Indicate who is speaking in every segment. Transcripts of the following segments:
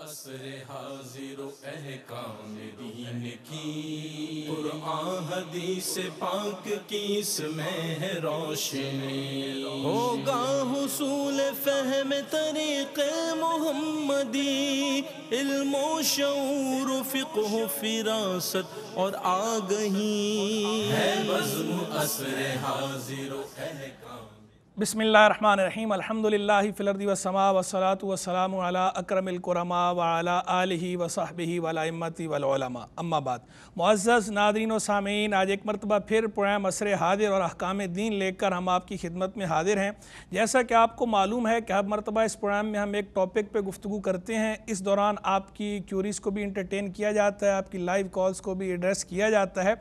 Speaker 1: हाजिर अहकाम दीन की पाक की इसमें रोशनी होगा हुसूल फहम तरीक़ मोहम्मदी फिरासत और आगही है बज़्म असर हाजिर अहकाम बसमिल रहीम अलहमदिल्ला फ़िलरदी वसमा वसलात वसलाम अक्रमिलकुरमा वाला आलही वसाहबी वलामती वलमा अम्माबाद मुआज़ नादरीन सामीन आज एक मरतबा फिर प्रोग्राम असर हादिर और अहकाम दीन लेकर हम आपकी खिदमत में हाजिर हैं जैसा कि आपको मालूम है कि हर मरतबा इस प्रोग्राम में हम एक टॉपिक पर गुफ्तु करते हैं इस दौरान आपकी क्यूरीज़ को भी इंटरटेन किया जाता है आपकी लाइव कॉल्स को भी एड्रेस किया जाता है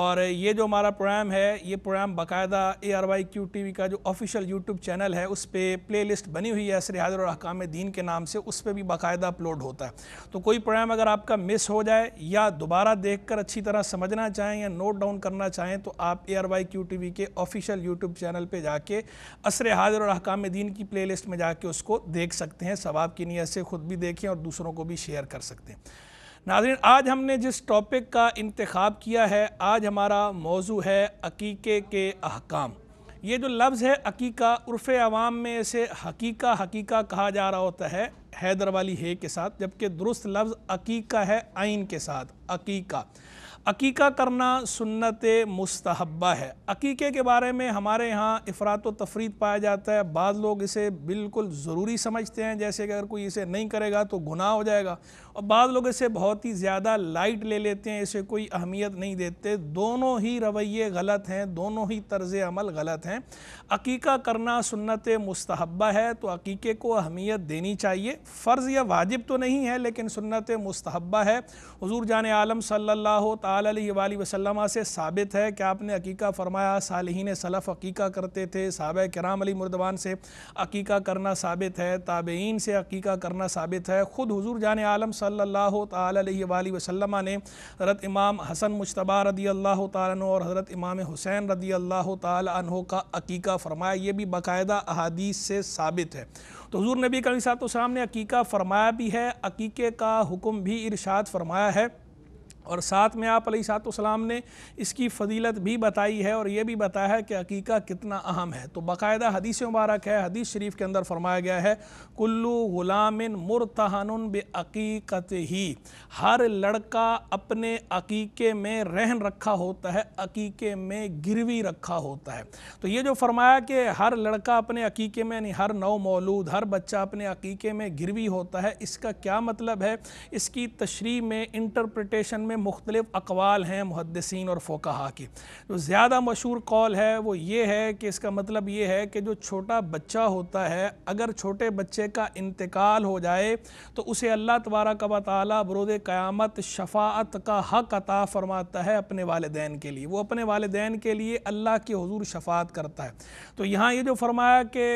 Speaker 1: और ये जो हमारा प्रोग्राम है ये प्रोग्राम बाकायदा A R Y Q T V का जो ऑफिस ऑफिशियल यूट्यूब चैनल है उस पर प्ले लिस्ट बनी हुई है असर और अहकाम दीन के नाम से उस पर भी बाकायदा अपलोड होता है तो कोई प्रोग्राम अगर आपका मिस हो जाए या दोबारा देख कर अच्छी तरह समझना चाहें या नोट डाउन करना चाहें तो आप A R Y Q T V के ऑफिशियल यूट्यूब चैनल पर जाके असर हाजिर और अहकाम दीन की प्ले लिस्ट में जाके उसको देख सकते हैं सवाब की नीयत से खुद भी देखें और दूसरों को भी शेयर कर सकते हैं नाजरन आज हमने जिस टॉपिक का इंतखब किया है आज हमारा मौजू है अकीके के अहकाम ये जो लफ्ज़ है अकीका उर्फ़ आवाम में इसे हकीका हकीका कहा जा रहा होता है हैदर वाली हे के साथ जबकि दुरुस्त लफ्ज़ अकीका है आइन के साथ अकीका अकीका करना सुन्नत मुस्तहबा है अकीके के बारे में हमारे यहाँ अफरात तफरीत पाया जाता है बाद लोग इसे बिल्कुल ज़रूरी समझते हैं जैसे कि अगर कोई इसे नहीं करेगा तो गुनाह हो जाएगा और बाद लोग इसे बहुत ही ज़्यादा लाइट ले लेते हैं इसे कोई अहमियत नहीं देते दोनों ही रवैये गलत हैं दोनों ही तर्ज अमल गलत हैं अकीका करना सुन्नत मुस्तहबा है तो अकीके को अहमियत देनी चाहिए फ़र्ज़ या वाजिब तो नहीं है लेकिन सुन्नत मुस्तहबा है हजूर जान आलम सल्ला वसलम से साबित है कि आपने अकीका फरमाया सालहीन सलफ़ अकीका करते थे साब कराम अली मुर्दवान से अकीका करना साबित है ताबेन से अकीका करना साबित है ख़ुद हजूर जान आलम सल्लल्लाहु अलैहि ने हज़रत इमाम हसन मुशतबा रदी अल्लाह तन और हज़रत इमाम हुसैन रदी अल्लाह तहों का अकीका फ़रमाया ये भी बाकायदा अहादीस से साबित है तो हजूर नबी करी साहब तो सामने अकीका फ़रमाया भी है अकीके का हुक्म भी इरशाद फरमाया है और साथ में आप सलाम ने इसकी फजीलत भी बताई है और ये भी बताया है कि अकीका कितना अहम है तो बाकायदा हदीस मुबारक है हदीस शरीफ के अंदर फरमाया गया है कुल्लू गुलामिन मुरतहन बेअीकत ही हर लड़का अपने अकीके में रहन रखा होता है अकीके में गिरवी रखा होता है तो ये जो फरमाया कि हर लड़का अपने अकीके में यानी हर नौ मौलूद हर बच्चा अपने अकीके में गिरवी होता है इसका क्या मतलब है इसकी तशरी में इंटरप्रटेशन में मुख्तलिफ अकवाल हैं मुहदसिन और फ़ोकहा के जो ज़्यादा मशहूर कौल है वो ये है कि इसका मतलब ये है कि जो छोटा बच्चा होता है अगर छोटे बच्चे का इंतकाल हो जाए तो उसे अल्लाह तबारा का वाली बरोद क़्यामत शफात का हक अता फ़रमाता है अपने वालदेन के लिए वो अपने वालदेन के लिए अल्लाह के हजूर शफात करता है तो यहाँ ये जो फरमाया कि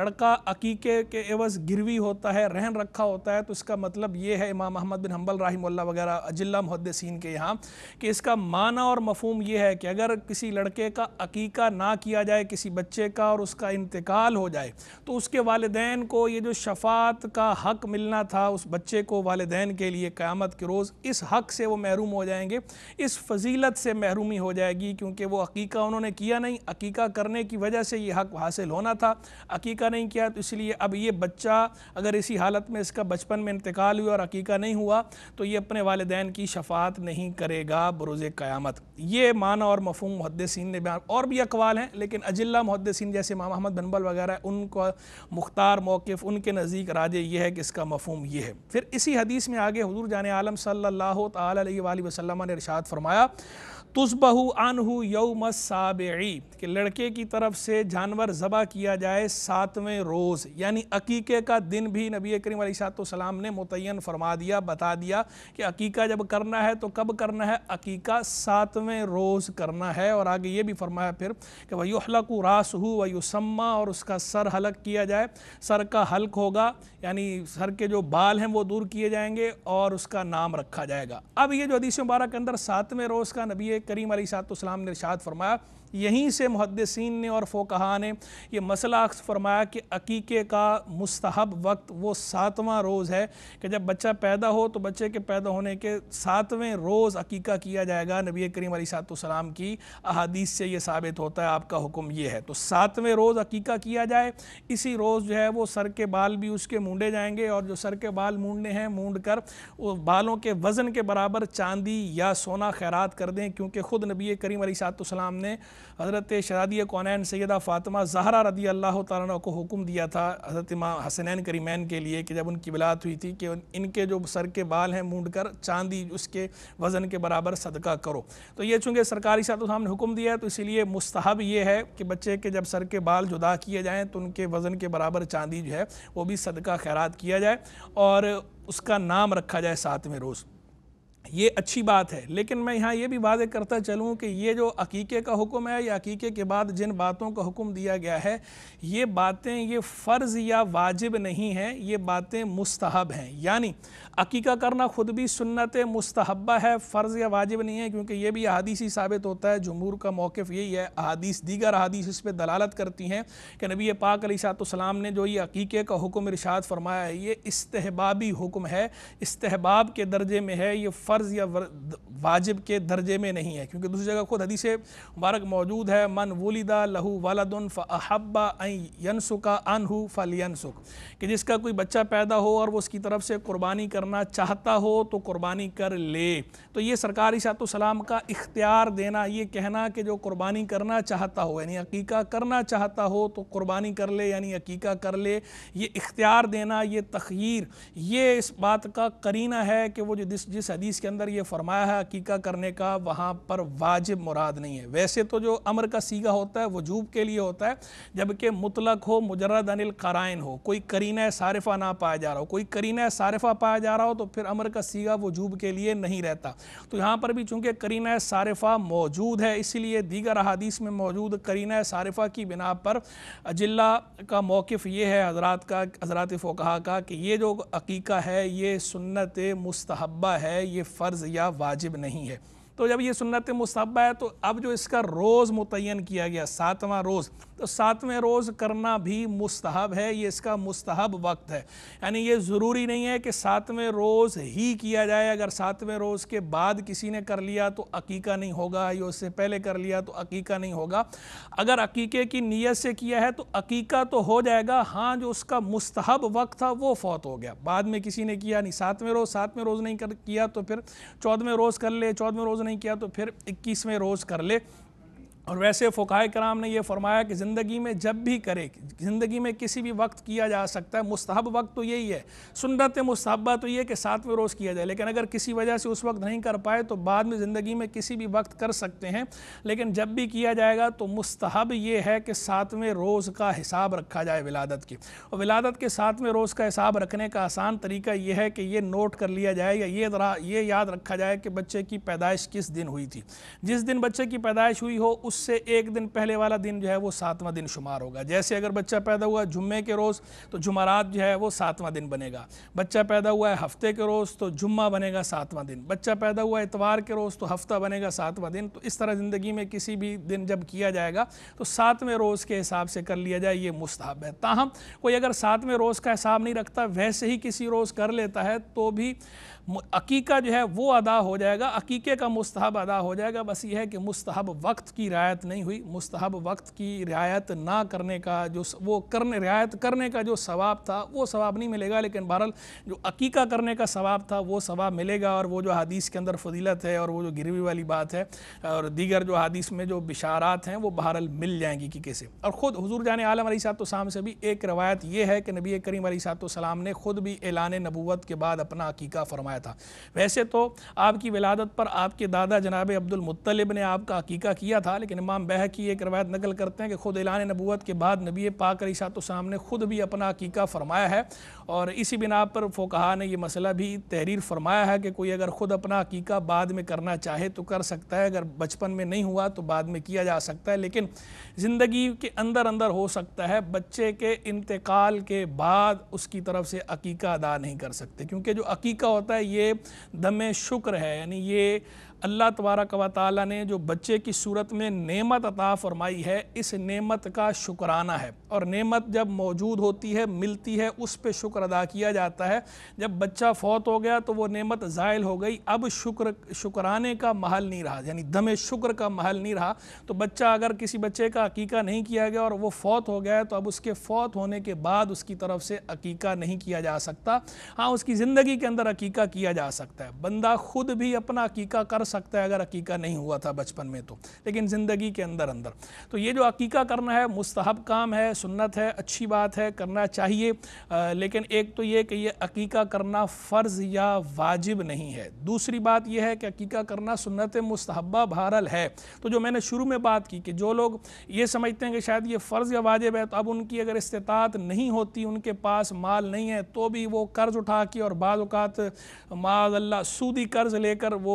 Speaker 1: लड़का अकीके के एवज़ गिरवी होता है रहन रखा होता है तो इसका मतलब ये है इमाम अहमद बिन हम्बल राहिम वगैरह अजिल्ला मुहदस सीन के यहाँ कि इसका माना और मफहम यह है कि अगर किसी लड़के का अकीका ना किया जाए किसी बच्चे का और उसका इंतकाल हो जाए तो उसके वालदेन को ये जो शफात का हक मिलना था उस बच्चे को वालदेन के लिए क़्यामत के रोज़ इस हक से वो महरूम हो जाएंगे इस फजीलत से महरूमी हो जाएगी क्योंकि वो अकीका उन्होंने किया नहीं अकीका करने की वजह से ये हक हासिल होना था अकीका नहीं किया तो इसलिए अब ये बच्चा अगर इसी हालत में इसका बचपन में इंतकाल हुआ और अकीका नहीं हुआ तो ये अपने वालदेन की शफात बात नहीं करेगा बरोज़ क़यामत ये माना और मफहम मुहदसिन ने बयान और भी अकवाल हैं लेकिन अजिल्ला मुहदसिन जैसे मामा अहमद बनबल वगैरह उनका मुख्तार मौक़ उनके नज़दीक राज ये है कि इसका मफहम ये है फिर इसी हदीस में आगे हजूर जान आलम सल्ला तसल्म ने इरशाद फरमाया तुस्बहू अनहू यौम साबी कि लड़के की तरफ से जानवर ज़बा किया जाए सातवें रोज़ यानी अकीके का दिन भी नबी करीम सातम ने मुतन फरमा दिया बता दिया कि अकीका जब करना है तो कब करना है अकीका सातवें रोज़ करना है और आगे ये भी फरमाया फिर कि वयुहलकू रासहू वयुसम्मा और उसका सर हलक किया जाए सर का हल्क होगा यानी सर के जो बाल हैं वो दूर किए जाएंगे और उसका नाम रखा जाएगा अब ये जो हदीस मुबारक के अंदर सातवें रोज़ का नबी करीम अली सात तो सलाम ने इर्शाद फरमाया यहीं से मुहदसिन ने और फ़ोकहा ने यह मसला अक्स फरमाया कि अकीके का मस्तहब वक्त वो सातवां रोज़ है कि जब बच्चा पैदा हो तो बच्चे के पैदा होने के सातवें रोज़ अकीका किया जाएगा नबी करीम सलाम की अहादीस से ये साबित होता है आपका हुक्म ये है तो सातवें रोज़ अकीका किया जाए इसी रोज़ जो है वो सर के बाल भी उसके मूँडे जाएंगे और जो सर के बाल मूंडने हैं मूँड कर बालों के वज़न के बराबर चांदी या सोना खैरात कर दें क्योंकि ख़ुद नबी करीम सलाम ने हज़रत शरादी कौन सैदा फ़ातिमा जहरा रदी अल्लाह तारा को हुक्म दिया था हज़रत माँ हसनैन करीमैन के लिए कि जब उनकी बिलात हुई थी कि इनके जो सर के बाल हैं मूड कर चांदी उसके वज़न के बराबर सदका करो तो ये चूँकि सरकारी साहब ने हुक्म दिया है तो इसीलिए मुस्तहब ये है कि बच्चे के जब सर के बाल जुदा किए जाएँ तो उनके वज़न के बराबर चांदी जो है वो भी सदका खैरात किया जाए और उसका नाम रखा जाए सातवें रोज़ ये अच्छी बात है लेकिन मैं यहाँ ये भी वादे करता चलूँ कि ये जो अकीके का हुक्म है या अकीके के बाद जिन बातों का हुक्म दिया गया है ये बातें ये फ़र्ज़ या वाजिब नहीं हैं ये बातें मुस्तहब हैं यानी अकीका करना ख़ुद भी सुन्नत मुस्तहबा है फ़र्ज़ या वाजिब नहीं है क्योंकि ये भी ही साबित होता है जमूर का मौक़ यही है अदीस दीगर अदीस इस पर दलालत करती हैं कि नबी पाक सलाम ने जो ये अकीके का हुक्म इरशाद फरमाया है ये इस्तबाबी हुक्म है इस्तबाब के दर्जे में है ये फ़र्ज़ या वाजिब के दर्जे में नहीं है क्योंकि दूसरी जगह खुद हदीस मुबारक मौजूद है मन वलिदा लहू वालदन फ़हब्बा यनसुका अनहू फलयनसुक कि जिसका कोई बच्चा पैदा हो और वो उसकी तरफ से कुर्बानी करना चाहता हो तो कुर्बानी कर ले तो ये सरकारी सलाम का इख्तियार देना ये कहना कि जो कुर्बानी करना चाहता हो यानी अकीका करना चाहता हो तो कुर्बानी कर ले यानी अकीका कर ले ये इख्तियार देना ये तखीर ये इस बात का करीना है कि वो जो जिस जिस हदीस के अंदर ये फरमाया है अकीका करने का वहाँ पर वाजिब मुराद नहीं है वैसे तो जो अमर का सीगा होता है वजूब के लिए होता है जबकि मुतलक हो मुजरद अनिल कराइन हो कोई करीना सारफ़ा ना पाया जा रहा हो कोई करीना सारफ़ा पाया जा रहा हो तो फिर अमर का सीगा वजूब के लिए नहीं रहता तो यहाँ पर भी चूँकि करीना सारफ़ा मौजूद है इसीलिए दीगर अहादीस में मौजूद करीना सारफ़ा की बिना पर जिला का मौक़ ये है हजरात का हजरात फ़ोकहा का कि ये जो अकीका है ये सुन्नत मुस्तहबा है ये फ़र्ज़ या वाजिब नहीं है तो जब ये सुन्नत मुसबा है तो अब जो इसका रोज़ मुतन किया गया सातवां रोज़ तो सातवें रोज़ करना भी मुस्तहब है ये इसका मुस्तहब वक्त है यानी ये ज़रूरी नहीं है कि सातवें रोज़ ही किया जाए अगर सातवें रोज़ के बाद किसी ने कर लिया तो अकीका नहीं होगा या उससे पहले कर लिया तो अकीका नहीं होगा अगर अकीके की नीयत से किया है तो अकीका तो हो जाएगा हाँ जो उसका मुस्तहब वक्त था वो फौत हो गया बाद में किसी ने किया नहीं सातवें रोज़ सातवें रोज़ नहीं कर किया तो फिर चौदहवें रोज़ कर ले चौदहवें रोज़ नहीं नहीं किया तो फिर इक्कीसवें रोज़ कर ले और वैसे फोकाय कराम ने यह फरमाया कि ज़िंदगी में जब भी करे ज़िंदगी में किसी भी वक्त किया जा सकता है मुस्तहब वक्त तो यही है सुनत मुस्तबा तो ये कि सातवें रोज़ किया जाए लेकिन अगर किसी वजह से उस वक्त नहीं कर पाए तो बाद में ज़िंदगी में किसी भी वक्त कर सकते हैं लेकिन जब भी किया जाएगा तो मुस्तहब ये है कि सातवें रोज़ का हिसाब रखा जाए विलादत की और विलादत के सातवें रोज़ का हिसाब रखने का आसान तरीका यह है कि ये नोट कर लिया जाए या ये ये याद रखा जाए कि बच्चे की पैदाइश किस दिन हुई थी जिस दिन बच्चे की पैदाइश हुई हो उससे एक दिन पहले वाला दिन जो है वो सातवां दिन शुमार होगा जैसे अगर बच्चा पैदा हुआ जुम्मे के रोज़ तो जुमारात जो है वो सातवां दिन बनेगा बच्चा पैदा हुआ है हफ्ते के रोज़ तो जुम्मा बनेगा सातवां दिन बच्चा पैदा हुआ है इतवार के रोज़ तो हफ्ता बनेगा सातवां दिन तो इस तरह ज़िंदगी में किसी भी दिन जब किया जाएगा तो सातवें रोज़ के हिसाब से कर लिया जाए ये मुस्ताहब है ताहम कोई अगर सातवें रोज़ का हिसाब नहीं रखता वैसे ही किसी रोज़ कर लेता है तो भी अकीका जो है वो अदा हो जाएगा अकीके का मुस्तहब अदा हो जाएगा बस ये है कि मुस्तहब वक्त की रियायत नहीं हुई मुस्तहब वक्त की रियायत ना करने का जो वो करने रियायत करने का जो सवाब था वो सवाब नहीं मिलेगा लेकिन बहरहाल जो अकीका करने का सवाब था वो सवाब मिलेगा और वो जो हदीस के अंदर फजीलत है और वो जो गिरवी वाली बात है और दीगर जो हदीस में जो बिशारात हैं वो बहरहाल मिल जाएंगी कि कैसे और ख़ुद हजूर जान आलम अली सातोसम से भी एक रवायत ये है कि नबी करीम अली सातोसम ने ख़ुद भी एलान नबूत के बाद अपना अकीका फरमाया फरमाया था वैसे तो आपकी विलादत पर आपके दादा जनाब अब्दुलमतलब ने आपका अकीका किया था लेकिन इमाम बह की एक रवायत नकल करते हैं कि खुद एलान नबूत के बाद नबी पाक अलीसातम ने खुद भी अपना अकीका फरमाया है और इसी बिना पर फ़ोकहा ने यह मसला भी तहरीर फरमाया है कि कोई अगर खुद अपना अकीका बाद में करना चाहे तो कर सकता है अगर बचपन में नहीं हुआ तो बाद में किया जा सकता है लेकिन ज़िंदगी के अंदर अंदर हो सकता है बच्चे के इंतकाल के बाद उसकी तरफ से अकीका अदा नहीं कर सकते क्योंकि जो अकीका होता है ये दम शुक्र है यानी ये अल्लाह तबारक व ताली ने जो बच्चे की सूरत में नेमत अता फ़रमाई है इस नेमत का शुक्राना है और नेमत जब मौजूद होती है मिलती है उस पर शुक्र अदा किया जाता है जब बच्चा फौत हो गया तो वो नेमत ज़ायल हो गई अब शुक्र शुक्राने का महल नहीं रहा यानी दम शुक्र का महल नहीं रहा तो बच्चा अगर किसी बच्चे का अकीका नहीं किया गया और वह फौत हो गया तो अब उसके फौत होने के बाद उसकी तरफ से अकीका नहीं किया जा सकता हाँ उसकी ज़िंदगी के अंदर अकीका किया जा सकता है बंदा खुद भी अपना अकीका कर सकता है अगर अकीका नहीं हुआ था बचपन में तो लेकिन ज़िंदगी के अंदर अंदर तो ये जो अकीका करना है मुस्तहब काम है सुन्नत है अच्छी बात है करना चाहिए आ, लेकिन एक तो ये कि ये अकीका करना फ़र्ज़ या वाजिब नहीं है दूसरी बात यह है कि अकीका करना सुन्नत मुस्तहबा बहरल है तो जो मैंने शुरू में बात की कि जो लोग ये समझते हैं कि शायद ये फ़र्ज़ या वाजिब है तो अब उनकी अगर इस्तात नहीं होती उनके पास माल नहीं है तो भी वो कर्ज़ उठा के और बाज़ात माज अल्लाह सूदी कर्ज़ लेकर वो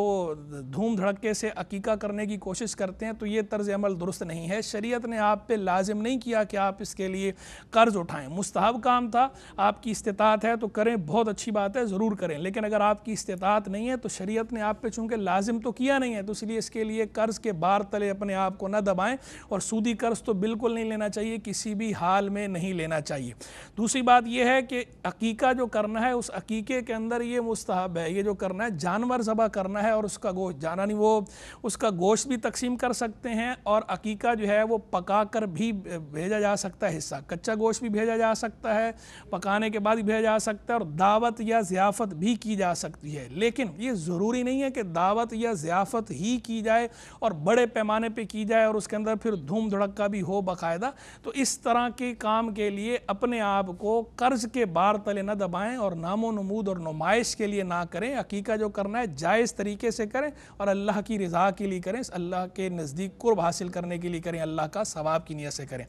Speaker 1: धूम धड़के से अकीका करने की कोशिश करते हैं तो ये तर्ज अमल दुरुस्त नहीं है शरीयत ने आप पे लाजिम नहीं किया कि आप इसके लिए कर्ज़ उठाएं मुस्तहब काम था आपकी इस्तात है तो करें बहुत अच्छी बात है ज़रूर करें लेकिन अगर आपकी इस्तात नहीं है तो शरीयत ने आप पे चूँकि लाजिम तो किया नहीं है तो इसलिए इसके लिए कर्ज़ के बार तले अपने आप को ना दबाएँ और सूदी कर्ज़ तो बिल्कुल नहीं लेना चाहिए किसी भी हाल में नहीं लेना चाहिए दूसरी बात यह है कि अकीका जो करना है उस अकीके के अंदर ये मुस्तहब है ये जो करना है जानवर ज़बा करना है और उसका जाना नहीं वो उसका गोश्त भी तकसीम कर सकते हैं और अकीका जो है वो पका कर भी भेजा जा सकता है हिस्सा कच्चा गोश्त भी भेजा जा सकता है पकाने के बाद भी भेजा जा सकता है और दावत या ज़ियाफ़त भी की जा सकती है लेकिन ये ज़रूरी नहीं है कि दावत या ज़ियाफ़त ही की जाए और बड़े पैमाने पर की जाए और उसके अंदर फिर धूम धड़का भी हो बाकायदा तो इस तरह के काम के लिए अपने आप को कर्ज के बार तले न दबाएं और नामो नमूद और नुमाइश के लिए ना करें अकीका जो करना है जायज़ तरीके से करें और अल्लाह की रज़ा के लिए करें अल्लाह के नज़दीक कुर्ब हासिल करने के लिए करें अल्लाह का सवाब की नीयत से करें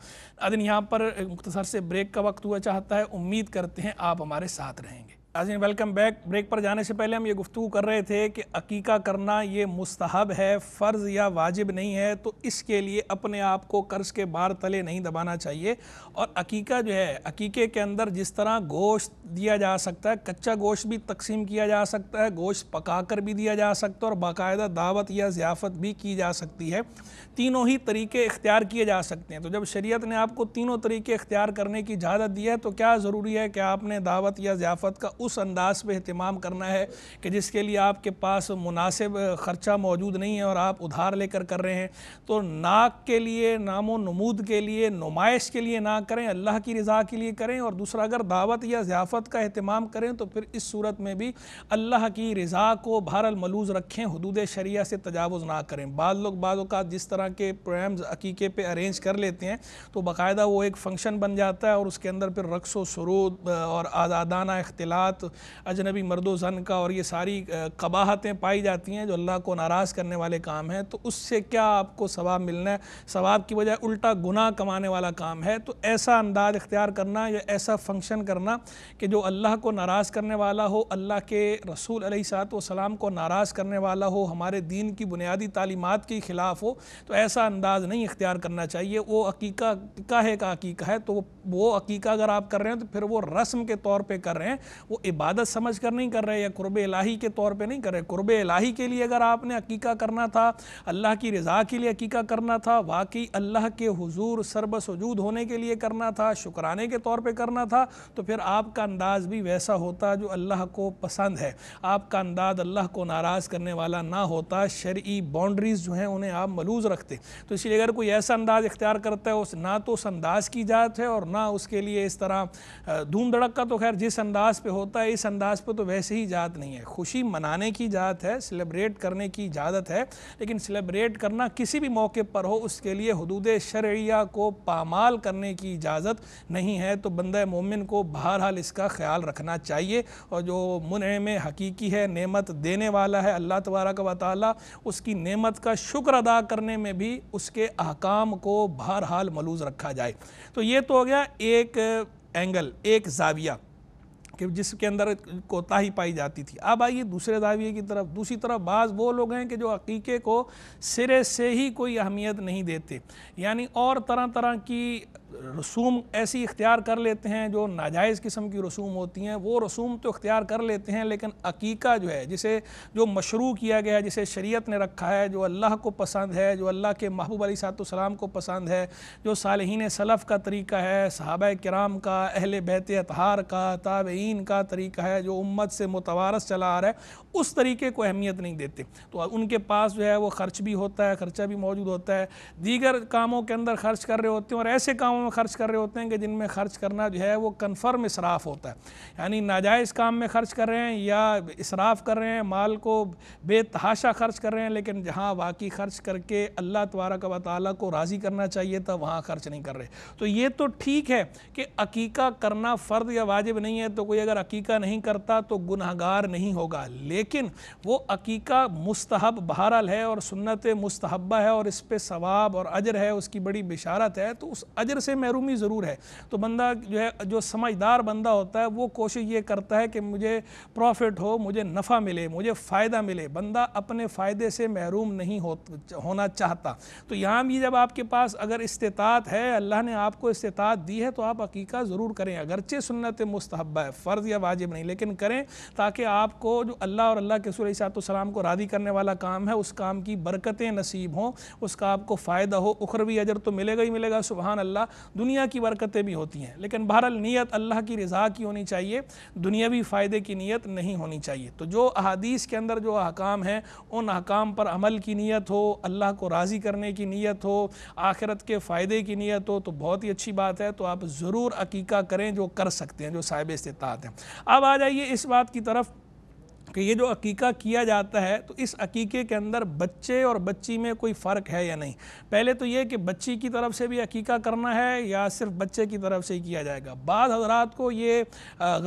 Speaker 1: अदन यहाँ पर मुख्तसर से ब्रेक का वक्त हुआ चाहता है उम्मीद करते हैं आप हमारे साथ रहेंगे नाजिन वेलकम बैक ब्रेक पर जाने से पहले हम ये गुफ्तु कर रहे थे कि अकीका करना ये मुस्तहब है फ़र्ज़ या वाजिब नहीं है तो इसके लिए अपने आप को कर्ज़ के बार तले नहीं दबाना चाहिए और अकीका जो है अकीके के अंदर जिस तरह गोश्त दिया जा सकता है कच्चा गोश्त भी तकसीम किया जा सकता है गोश्त पका कर भी दिया जा सकता है और बाकायदा दावत या ज़ियाफ़त भी की जा सकती है तीनों ही तरीके इख्तियार किए जा सकते हैं तो जब शरीयत ने आपको तीनों तरीके इख्तियार करने की इजाज़त दी है तो क्या ज़रूरी है कि आपने दावत या ज़ियाफ़त का उस अंदाज पे अहतमाम करना है कि जिसके लिए आपके पास मुनासिब ख़र्चा मौजूद नहीं है और आप उधार लेकर कर रहे हैं तो नाक के लिए नामो नमूद के लिए नुमाइश के लिए ना करें अल्लाह की रज़ा के लिए करें और दूसरा अगर दावत या ज़ियाफ़त का अहतमाम करें तो फिर इस सूरत में भी अल्लाह की रज़ा को भारल मलूज़ रखें हदूद शरिया से तजावज़ ना करें बाद लोग बाद जिस तरह के प्रोग्राम्स अकीके पे अरेंज कर लेते हैं तो बाकायदा वो एक फ़ंक्शन बन जाता है और उसके अंदर फिर रक्स व सरूद और आज़ादाना अख्तिला साथ अजनबी मर्दो जन का और ये सारी कबाहतें पाई जाती हैं जो अल्लाह को नाराज़ करने वाले काम हैं तो उससे क्या आपको सवाब मिलना है सवाब की बजाय उल्टा गुनाह कमाने वाला काम है तो ऐसा अंदाज इख्तियार करना या ऐसा फंक्शन करना कि जो अल्लाह को नाराज़ करने वाला हो अल्लाह के रसूल सलाम को नाराज़ करने वाला हो हमारे दीन की बुनियादी तालीमत के ख़िलाफ़ हो तो ऐसा अंदाज़ नहीं इख्तियार करना चाहिए वो अकीका का है का अकीका है तो वो अकीका अगर आप कर रहे हैं तो फिर वो रस्म के तौर पर कर रहे हैं वो इबादत समझ कर नहीं कर रहे या कुरब इलाही के तौर पे नहीं कर रहे कुरब इलाही के लिए अगर आपने अकीका करना था अल्लाह की रज़ा के लिए अकीका करना था वाकई अल्लाह के हुजूर सरबसजूद होने के लिए करना था शुक्राने के तौर पर करना था तो फिर आपका अंदाज़ भी वैसा होता जो अल्लाह को पसंद है आपका अंदाज़ अल्लाह को नाराज़ करने वाला ना होता शर्य बाउंड्रीज़ जो हैं उन्हें आप मलूज़ रखते तो इसलिए अगर कोई ऐसा अंदाज़ इख्तियार करता है उस ना तो उस अंदाज़ की जात है और ना उसके लिए इस तरह धूम धड़क का तो खैर जिस अंदाज़ पे होता होता है इस अंदाज पर तो वैसे ही जात नहीं है खुशी मनाने की जात है सेलिब्रेट करने की इजाज़त है लेकिन सेलिब्रेट करना किसी भी मौके पर हो उसके लिए हदूद शरिया को पामाल करने की इजाज़त नहीं है तो बंद मोमिन को बहरहाल इसका ख्याल रखना चाहिए और जो मुन में हकीकी है नमत देने वाला है अल्लाह तबारक का ताली उसकी नमत का शुक्र अदा करने में भी उसके अहकाम को बहरहाल मलूज़ रखा जाए तो ये तो हो गया एक एंगल एक जाविया कि जिसके अंदर कोताही पाई जाती थी अब आइए दूसरे दावे की तरफ दूसरी तरफ बाज़ वो लोग हैं कि जो अकीके को सिरे से ही कोई अहमियत नहीं देते यानी और तरह तरह की रसूम ऐसी इख्तियार कर लेते हैं जो नाजायज़ किस्म की रसूम होती हैं वो रसूम तो इख्तियार कर लेते हैं लेकिन अकीका जो है जिसे जो मशरू किया गया है जिसे शरीयत ने रखा है जो अल्लाह को पसंद है जो अल्लाह के महबूब अली सलाम को पसंद है जो सालहीन सलफ़ का तरीका है सहाब कराम का अहल बहत अतहार का ताबीन का तरीका है जो उम्मत से मुतवारस चला आ रहा है उस तरीके को अहमियत नहीं देते तो उनके पास जो है वो खर्च भी होता है खर्चा भी मौजूद होता है दीगर कामों के अंदर खर्च कर रहे होते हैं और ऐसे कामों कामों में खर्च कर रहे होते हैं कि जिनमें खर्च करना जो है वो कन्फर्म इसराफ होता है यानी नाजायज़ काम में खर्च कर रहे हैं या इसराफ कर रहे हैं माल को बेतहाशा खर्च कर रहे हैं लेकिन जहाँ वाकई खर्च करके अल्लाह तबारक व को राज़ी करना चाहिए था वहाँ खर्च नहीं कर रहे तो ये तो ठीक है कि अकीका करना फ़र्द या वाजिब नहीं है तो कोई अगर अकीका नहीं करता तो गुनहगार नहीं होगा लेकिन वो अकीका मुस्तहब बहरल है और सुन्नत मुस्तहबा है और इस पर सवाब और अजर है उसकी बड़ी बिशारत है तो उस अजर से से महरूमी ज़रूर है तो बंदा जो है जो समझदार बंदा होता है वो कोशिश ये करता है कि मुझे प्रॉफिट हो मुझे नफ़ा मिले मुझे फ़ायदा मिले बंदा अपने फ़ायदे से महरूम नहीं हो होना चाहता तो यहाँ भी जब आपके पास अगर इस्तात है अल्लाह ने आपको इस्तात दी है तो आप अकीका ज़रूर करें अगरचे सुन्नत मुस्तहबा है फ़र्ज़ या वाजिब नहीं लेकिन करें ताकि आपको जो अल्लाह और अल्लाह के सूर सलाम को राधी करने वाला काम है उस काम की बरकतें नसीब हों उसका आपको फ़ायदा हो उखरवी अजर तो मिलेगा ही मिलेगा सुबहान अल्लाह दुनिया की बरकतें भी होती हैं लेकिन बहरहाल नीयत अल्लाह की रज़ा की होनी चाहिए दुनियावी फ़ायदे की नीयत नहीं होनी चाहिए तो जो अहादीस के अंदर जो अहकाम हैं उन अहकाम पर अमल की नीयत हो अल्लाह को राज़ी करने की नीयत हो आखिरत के फ़ायदे की नीयत हो तो बहुत ही अच्छी बात है तो आप ज़रूर अकीका करें जो कर सकते हैं जो साहिब इस्तात हैं अब आ जाइए इस बात की तरफ कि ये जो अकीका किया जाता है तो इस अकीके के अंदर बच्चे और बच्ची में कोई फ़र्क है या नहीं पहले तो ये कि बच्ची की तरफ से भी अकीका करना है या सिर्फ बच्चे की तरफ से ही किया जाएगा बाद हजरात को ये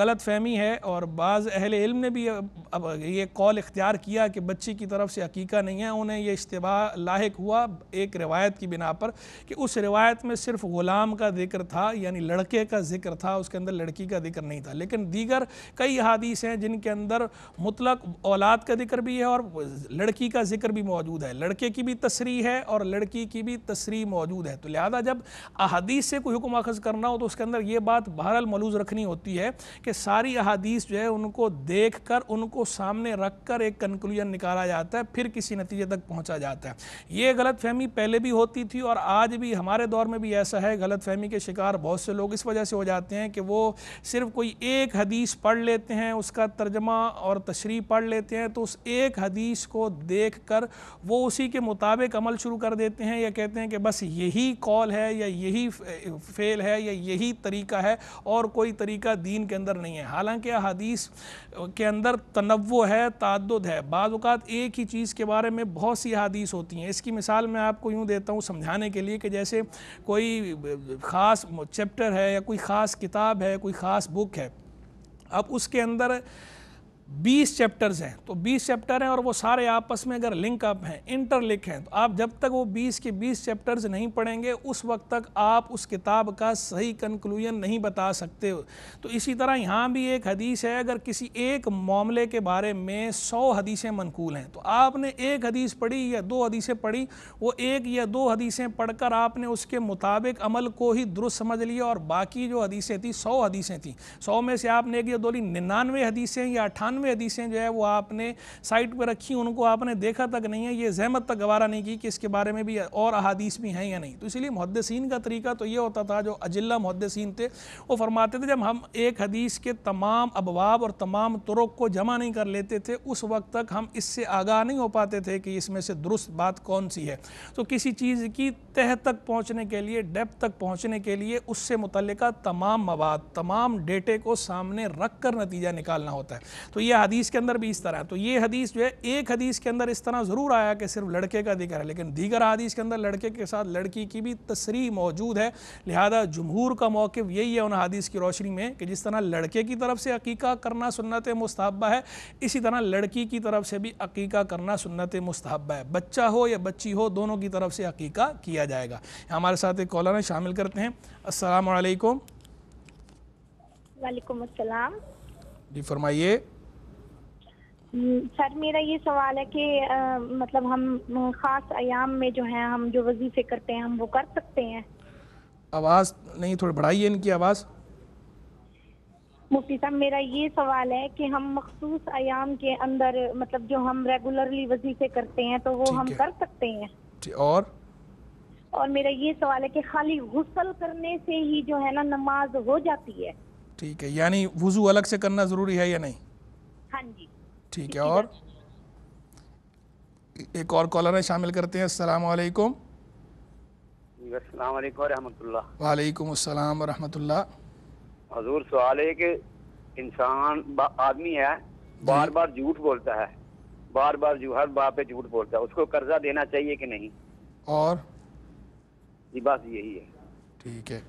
Speaker 1: गलत फहमी है और बाज़ अहल इल्म ने भी अब ये कौल इख्तियार किया कि बच्ची की तरफ से अकीका नहीं है उन्हें यह इश्तबा लाक हुआ एक रिवायत की बिना पर कि उस रिवायत में सिर्फ ग़ुलाम का जिक्र था यानी लड़के का जिक्र था उसके अंदर लड़की का जिक्र नहीं था लेकिन दीगर कई अदीस हैं जिनके अंदर मुतलक औलाद का जिक्र भी है और लड़की का जिक्र भी मौजूद है लड़के की भी तस्री है और लड़की की भी तस्री मौजूद है तो लिहाजा जब अहादीस से कोई हुक्म अखज़ करना हो तो उसके अंदर ये बात बहरहाल मलूज रखनी होती है कि सारी अहादीस जो है उनको देख कर उनको सामने रख कर एक कंक्लूजन निकाला जाता है फिर किसी नतीजे तक पहुँचा जाता है ये गलत फहमी पहले भी होती थी और आज भी हमारे दौर में भी ऐसा है गलत फहमी के शिकार बहुत से लोग इस वजह से हो जाते हैं कि वो सिर्फ कोई एक हदीस पढ़ लेते हैं उसका तर्जमा और तस् तशरी पढ़ लेते हैं तो उस एक हदीस को देख कर वो उसी के मुताबिक अमल शुरू कर देते हैं या कहते हैं कि बस यही कॉल है या यही फेल है या यही तरीका है और कोई तरीका दीन के अंदर नहीं है हालांकि हदीस के अंदर तनवो है तद्द है बाज़ात एक ही चीज़ के बारे में बहुत सी हदीस होती हैं इसकी मिसाल मैं आपको यूँ देता हूँ समझाने के लिए कि जैसे कोई ख़ास चैप्टर है या कोई ख़ास किताब है कोई ख़ास बुक है अब उसके अंदर बीस चैप्टर्स हैं तो बीस चैप्टर हैं और वो सारे आपस में अगर लिंक अप हैं इंटरलिंक हैं तो आप जब तक वो बीस के बीस चैप्टर्स नहीं पढ़ेंगे उस वक्त तक आप उस किताब का सही कंक्लूजन नहीं बता सकते हो तो इसी तरह यहाँ भी एक हदीस है अगर किसी एक मामले के बारे में सौ हदीसें मनकूल हैं तो आपने एक हदीस पढ़ी या दो हदीसें पढ़ी वो एक या दो हदीसें पढ़कर आपने उसके मुताबिक अमल को ही दुरुस्त समझ लिया और बाकी जो हदीसें थी सौ हदीसें थी सौ में से आपने एक या दो ली निन्यानवे हदीसें या अठानवे इक्यानवे हदीसें जो है वो आपने साइट पर रखी उनको आपने देखा तक नहीं है ये जहमत तक गवारा नहीं की कि इसके बारे में भी और अहादीस भी हैं या नहीं तो इसीलिए मुहदसिन का तरीका तो ये होता था जो अजिल्ला मुहदसिन थे वो फरमाते थे जब हम एक हदीस के तमाम अबवाब और तमाम तुरक को जमा नहीं कर लेते थे उस वक्त तक हम इससे आगाह नहीं हो पाते थे कि इसमें से दुरुस्त बात कौन सी है तो किसी चीज़ की तह तक पहुँचने के लिए डेप तक पहुँचने के लिए उससे मुतल तमाम मवाद तमाम डेटे को सामने रख कर नतीजा निकालना होता है तो ये यह हदीस के अंदर भी इस तरह है तो ये हदीस जो है एक हदीस के अंदर इस तरह ज़रूर आया कि सिर्फ लड़के का जिक्र है लेकिन दीगर हदीस के अंदर लड़के के साथ लड़की की भी तस्री मौजूद है लिहाजा जमहूर का मौक़ यही है उन हदीस की रोशनी में कि जिस तरह लड़के की तरफ से अकीका करना सुनत मुस्तबा है इसी तरह लड़की की तरफ से भी अकीका करना सुनत मुस्तबा है बच्चा हो या बच्ची हो दोनों की तरफ से अकीका किया जाएगा हमारे साथ एक कॉलर है शामिल करते हैं असलकम वालेकुम जी फरमाइए सर मेरा ये सवाल है कि आ, मतलब हम ख़ास आयाम में जो है हम जो वजीफ़े करते हैं हम वो कर सकते हैं आवाज़ नहीं थोड़ी बढ़ाइए इनकी आवाज़ मुफ्ती साहब मेरा ये सवाल है कि हम मखसूस आयाम के अंदर मतलब जो हम रेगुलरली वजीफे करते हैं तो वो हम कर सकते हैं और और मेरा ये सवाल है कि खाली गुसल करने से ही जो है ना नमाज हो जाती है ठीक है यानी वजू अलग से करना जरूरी है या नहीं हाँ जी ठीक है और एक और कॉलर है शामिल करते हैं अस्सलाम वालेकुम वालेकुम अस्सलाम वरहमतुल्लाह हजूर सवाल है कि इंसान आदमी है बार बार झूठ बोलता है बार बार हर बार पे झूठ बोलता है उसको कर्जा देना चाहिए कि नहीं और जी बात यही है ठीक है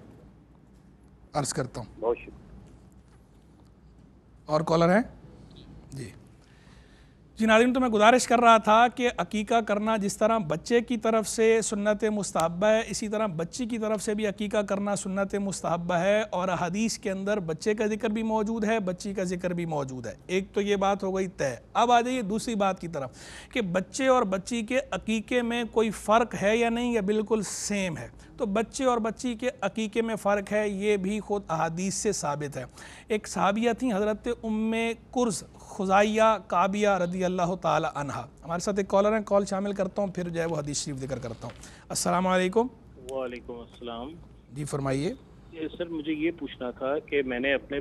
Speaker 1: अर्ज करता हूँ बहुत शुक्रिया और कॉलर है जी जी नादिन तो मैं गुजारिश कर रहा था कि अकीका करना जिस तरह बच्चे की तरफ से सुन्नत मुस्तहबा है इसी तरह बच्ची की तरफ से भी अकीका करना सुन्नत मुस्तहबा है और हदीस के अंदर बच्चे का जिक्र भी मौजूद है बच्ची का जिक्र भी मौजूद है एक तो ये बात हो गई तय अब आ जाइए दूसरी बात की तरफ कि बच्चे और बच्ची के अकीके में कोई फ़र्क है या नहीं या बिल्कुल सेम है तो बच्चे और बच्ची के अकीके में फ़र्क है ये भी खुद अहदीस से साबित है एक साबिया थी हज़रत उम कुर्स खुजाइया काबिया रदी रजी अल्लाह अनहा हमारे साथ एक कॉलर हैं कॉल शामिल करता हूँ फिर जो है वो हदीस शरीफ जिक्र करता हूँ अस्सलाम वालेकुम वालेकुम अस्सलाम जी फरमाइए सर मुझे ये पूछना था कि मैंने अपने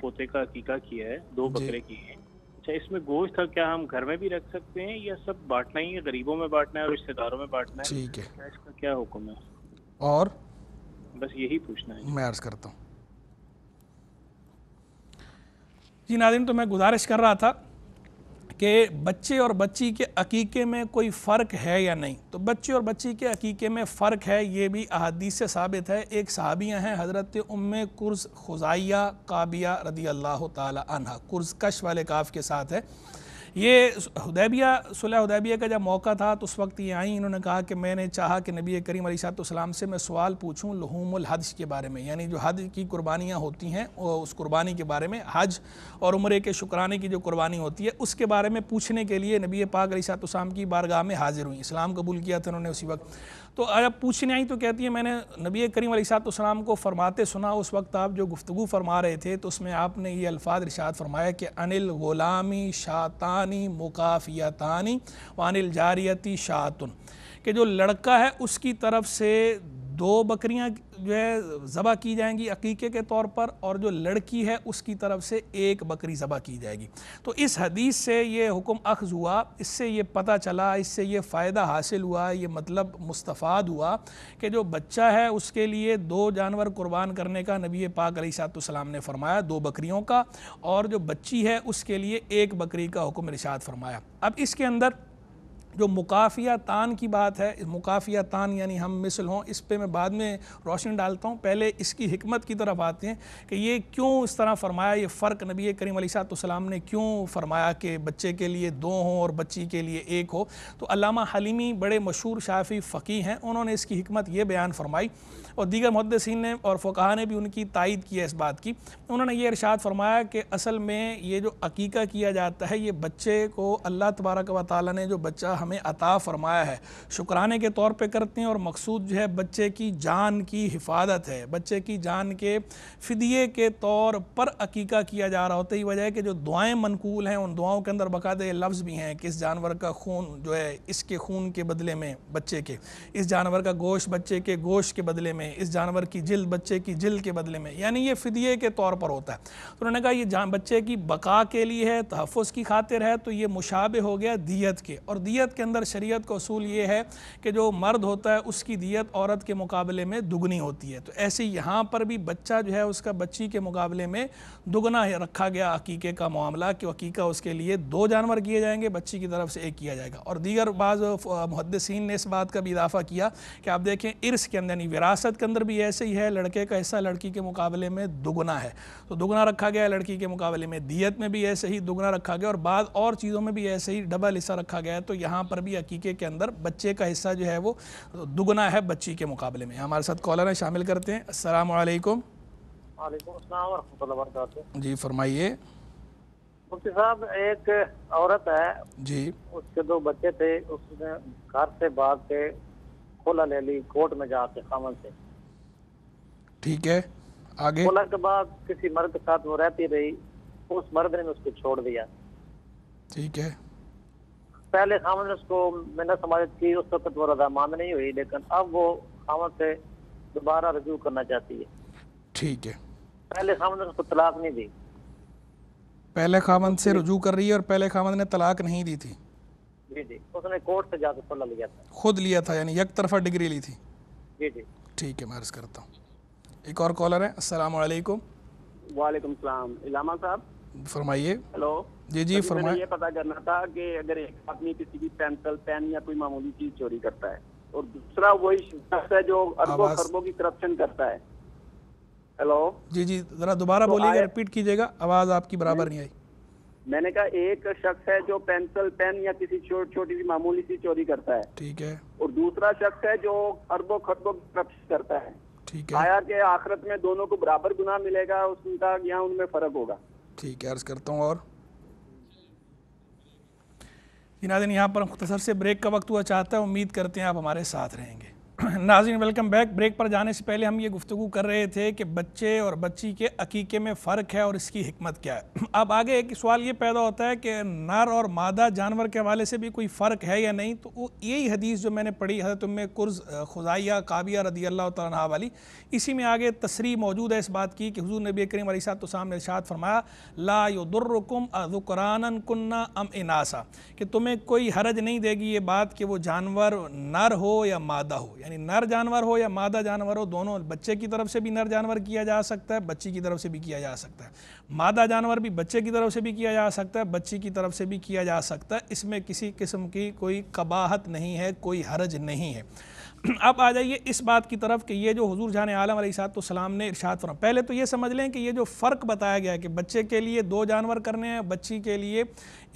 Speaker 1: पोते का अकीका किया है दो बकरे किए हैं अच्छा इसमें गोश्त था क्या हम घर में भी रख सकते हैं या सब बांटना ही है गरीबों में बांटना है और रिश्तेदारों में बांटना है ठीक है इसका क्या हुक्म है और बस यही पूछना है मैं अर्ज करता हूँ जी नादिन तो मैं गुजारिश कर रहा था कि बच्चे और बच्ची के अकीके में कोई फ़र्क है या नहीं तो बच्चे और बच्ची के अकीके में फ़र्क है ये भी अहदीस से साबित है एक सहाबियाँ हैं हज़रत उम कुर्स खुजाइया काबिया रदी अल्लाह तह कुर्स कश वाले काफ के साथ है ये हदैबिया सुलह हदैबिया का जब मौका था तो उस वक्त ये आई इन्होंने कहा कि मैंने चाहा कि नबी करीम सलाम से मैं सवाल पूछूँ लहूमल हज के बारे में यानी जो हज की कुर्बानियाँ होती हैं उस कुर्बानी के बारे में हज और उम्र के शुक्राने की जो कुर्बानी होती है उसके बारे में पूछने के लिए नबी पाक अली सलाम की बारगाह में हाजिर हुई इस्लाम कबूल किया था उन्होंने उसी वक्त तो अब पूछने आई तो कहती है मैंने नबी करीम सलाम को फरमाते सुना उस वक्त आप जो गुफ्तु फरमा रहे थे तो उसमें आपने ये अल्फाज रिशात फरमाया कि अनिल ग़ुलामी शातानी मुकाफियातानी व अनिल जारियती शातुन कि जो लड़का है उसकी तरफ से दो बकरियां जो है ज़बा की जाएंगी अकीके के तौर पर और जो लड़की है उसकी तरफ से एक बकरी ज़बा की जाएगी तो इस हदीस से ये हुक्म अख्ज़ हुआ इससे ये पता चला इससे ये फ़ायदा हासिल हुआ ये मतलब मुस्तफ़ाद हुआ कि जो बच्चा है उसके लिए दो जानवर कुर्बान करने का नबी पाक सलाम ने फरमाया दो बकरियों का और जो बच्ची है उसके लिए एक बकरी का हुक्म रिशात फरमाया अब इसके अंदर जो मुकाफिया तान की बात है मुकाफिया तान यानी हम मिसल हों इस पर मैं बाद में रोशनी डालता हूँ पहले इसकी हमत की तरफ आते हैं कि ये क्यों इस तरह फ़रमाया ये फ़र्क नबी करीम सलाम ने क्यों फ़रमाया कि बच्चे के लिए दो हों और बच्ची के लिए एक हो तो अलामा हलीमी बड़े मशहूर शाफी फ़की हैं उन्होंने इसकी हमत ये बयान फरमाई और दीगर मुहदसिन ने और फ़ुकाहा ने भी उनकी तायद की है इस बात की उन्होंने ये इरशाद फरमाया कि असल में ये जो अकीका किया जाता है ये बच्चे को अल्लाह तबारक व ताली ने जो बच्चा हमें अता फ़रमाया है शुक्राने के तौर पर करते हैं और मकसूद जो है बच्चे की जान की हिफाजत है बच्चे की जान के फदिये के तौर पर अकीका किया जा रहा होता ही वजह है कि जो दुआएँ मनकूल हैं उन दुआओं के अंदर बकायदे लफ्ज़ भी हैं कि इस जानवर का खून जो है इसके खून के बदले में बच्चे के इस जानवर का गोश्त बच्चे के गोश्त के बदले में में इस जानवर की जिल बच्चे की जिल के बदले में यानी ये फिदिये के तौर पर होता है तो उन्होंने कहा ये जान बच्चे की बका के लिए है तहफ़ की खातिर है तो ये मुशाबे हो गया दियत के और दियत के अंदर शरीयत का असूल ये है कि जो मर्द होता है उसकी दियत औरत के मुकाबले में दुगनी होती है तो ऐसे यहाँ पर भी बच्चा जो है उसका बच्ची के मुकाबले में दुगना रखा गया अकीके का मामला कि अकीका उसके लिए दो जानवर किए जाएंगे बच्ची की तरफ से एक किया जाएगा और दीगर बाज़ मुहदसिन ने इस बात का भी इजाफा किया कि आप देखें इर्स के अंदर यानी विरासत हकीकत के अंदर भी ऐसे ही है लड़के का हिस्सा लड़की के मुकाबले में दुगना है तो दुगना रखा गया है लड़की के मुकाबले में दियत में भी ऐसे ही दुगना रखा गया और बाद और चीज़ों में भी ऐसे ही डबल हिस्सा रखा गया है तो यहाँ पर भी हकीके के अंदर बच्चे का हिस्सा जो है वो दुगना है बच्ची के मुकाबले में हमारे साथ कॉलर है शामिल करते हैं असलकम जी फरमाइए मुफ्ती साहब एक औरत है जी उसके दो बच्चे थे उसने घर से बाहर से खोला ले ली कोर्ट में जाके खामन से ठीक है आगे बोला के बाद किसी मर्द के साथ वो रहती रही उस मर्द ने उसको छोड़ दिया ठीक है पहले खामन उसको मैंने समाज की उस वक्त तो वो रजामंद नहीं हुई लेकिन अब वो खामन से दोबारा रजू करना चाहती है ठीक है पहले खामन उसको तलाक नहीं दी पहले खामन से रजू कर रही है और पहले खामन ने तलाक नहीं दी थी जी जी उसने कोर्ट से जाकर लिया था खुद लिया था यानी एक तरफा डिग्री ली थी जी जी ठीक है मैं अर्ज करता हूँ एक और कॉलर है अस्सलाम वालेकुम वालेकुम सलाम इलामा साहब फरमाइए हेलो
Speaker 2: जी जी फरमाइए ये
Speaker 1: पता करना था कि अगर एक आदमी किसी की पेंसिल पेन या कोई मामूली चीज चोरी करता है और दूसरा वही शख्स है जो अरबों खरबों की करप्शन करता है हेलो जी जी जरा दोबारा तो बोलिएगा रिपीट कीजिएगा आवाज आपकी बराबर नहीं आई मैंने कहा एक शख्स है जो पेंसिल पेन या किसी छोटी सी मामूली सी चोरी करता है ठीक है और दूसरा शख्स है जो अरबों खरबों करप्शन करता है ठीक है आया के आखिरत में दोनों को बराबर गुना मिलेगा उसका या उनमें फ़र्क होगा ठीक है अर्ज़ करता हूँ और जी यहाँ पर मुख्तसर से ब्रेक का वक्त हुआ चाहता है उम्मीद करते हैं आप हमारे साथ रहेंगे नाजिन वेलकम बैक ब्रेक पर जाने से पहले हम ये गुफ्तु कर रहे थे कि बच्चे और बच्ची के अकीके में फ़र्क है और इसकी हमत क्या है अब आगे एक सवाल ये पैदा होता है कि नर और मादा जानवर के हवाले से भी कोई फ़र्क है या नहीं तो वो यही हदीस जो मैंने पढ़ी हजरत में कुर्ज़ खुदाइया काबिया रदी अल्लाह तह वाली इसी में आगे तसरी मौजूद है इस बात की कि हजू नबी करीम तो सामने इर्शाद फरमाया ला युदुर्रकुम अजुकरान कन्ना अम इनासा कि तुम्हें कोई हरज नहीं देगी ये बात कि वो जानवर नर हो या मादा हो यानी नर जानवर हो या मादा जानवर हो दोनों बच्चे की तरफ से भी नर जानवर किया जा सकता है बच्ची की तरफ से भी किया जा सकता है मादा जानवर भी बच्चे की तरफ से भी किया जा सकता है बच्ची की तरफ से भी किया जा सकता है इसमें किसी किस्म की कोई कबाहत नहीं है कोई हरज नहीं है अब आ जाइए इस बात की तरफ कि ये जो हजूर जान आलम सलाम ने इरशाद फरमा पहले तो ये समझ लें कि ये जो फ़र्क बताया गया है कि बच्चे के लिए दो जानवर करने हैं बच्ची के लिए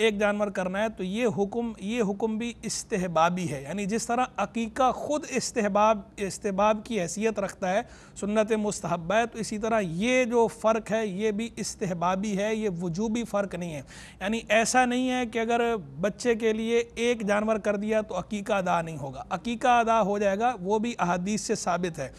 Speaker 1: एक जानवर करना है तो ये हुक्म ये हुक्म भी इस्तेहबाबी है यानी जिस तरह अकीका ख़ुद इस्तेहबाब इस्तेहबाब की हैसियत रखता है सुन्नत मुस्तहब है तो इसी तरह ये जो फ़र्क है ये भी इस्तेहबाबी है ये वजूबी फ़र्क नहीं है यानी ऐसा नहीं है कि अगर बच्चे के लिए एक जानवर कर दिया तो अकीका अदा नहीं होगा अकीका अदा हो जाएगा वो भी अहादीस से साबित है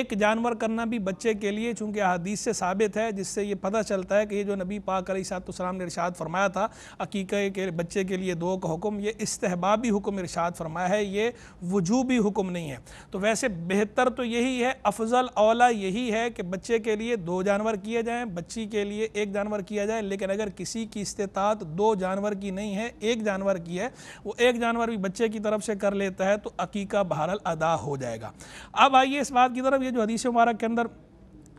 Speaker 1: एक जानवर करना भी बच्चे के लिए चूँकि अहादीस से साबित है जिससे ये पता चलता है कि ये जो नबी पाक अली सात ने इर्शाद फरमाया था अकीका के, के बच्चे के लिए दो का हुक्म ये इस्तहबाबी हुक्म इरशाद फरमाया है ये वजूबी हुक्म नहीं है तो वैसे बेहतर तो यही है अफजल अवला यही है कि बच्चे के लिए दो जानवर किए जाएँ बच्ची के लिए एक जानवर किया जाए लेकिन अगर किसी की इस्तात दो जानवर की नहीं है एक जानवर की है वो एक जानवर भी बच्चे की तरफ से कर लेता है तो अकीका बहरल अदा हो जाएगा अब आइए इस बात की तरफ ये जो हदीस मुबारक के अंदर